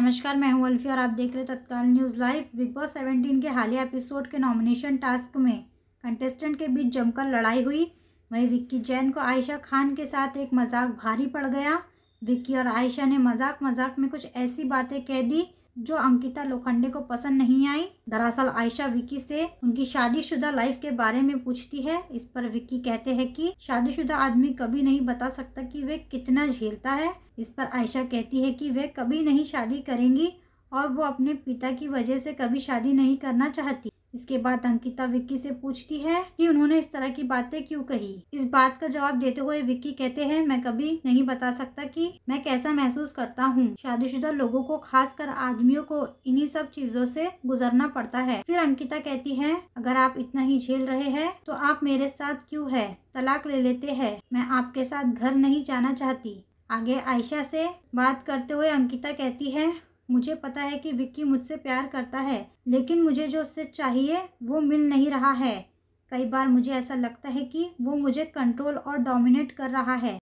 नमस्कार मैं हूं अल्फी और आप देख रहे Tatkal news live Bigg Boss seventeen के हालिया एपिसोड के नॉमिनेशन टास्क में कंटेस्टेंट के बीच जमकर लड़ाई हुई वहीं विक्की जैन को आयशा खान के साथ एक मजाक भारी पड़ गया विक्की और आयशा ने मजाक मजाक में कुछ ऐसी बातें कह दी जो अंकिता लोखंडे को पसंद नहीं आई दरअसल आयशा विक्की से उनकी शादीशुदा लाइफ के बारे में पूछती है इस पर विक्की कहते हैं कि शादीशुदा आदमी कभी नहीं बता सकता कि वे कितना झेलता है इस पर आयशा कहती है कि वे कभी नहीं शादी करेंगी और वो अपने पिता की वजह से कभी शादी नहीं करना चाहती इसके बाद अंकिता विक्की से पूछती है कि उन्होंने इस तरह की बातें क्यों कही इस बात का जवाब देते हुए विक्की कहते हैं मैं कभी नहीं बता सकता कि मैं कैसा महसूस करता हूँ शादीशुदा लोगों को खासकर आदमियों को इन्हीं सब चीजों से गुजरना पड़ता है फिर अंकिता कहती है अगर आप इतना ही झेल रहे हैं तो आप मेरे साथ क्यूँ है तलाक ले लेते हैं मैं आपके साथ घर नहीं जाना चाहती आगे आयशा से बात करते हुए अंकिता कहती है मुझे पता है कि विक्की मुझसे प्यार करता है लेकिन मुझे जो उससे चाहिए वो मिल नहीं रहा है कई बार मुझे ऐसा लगता है कि वो मुझे कंट्रोल और डोमिनेट कर रहा है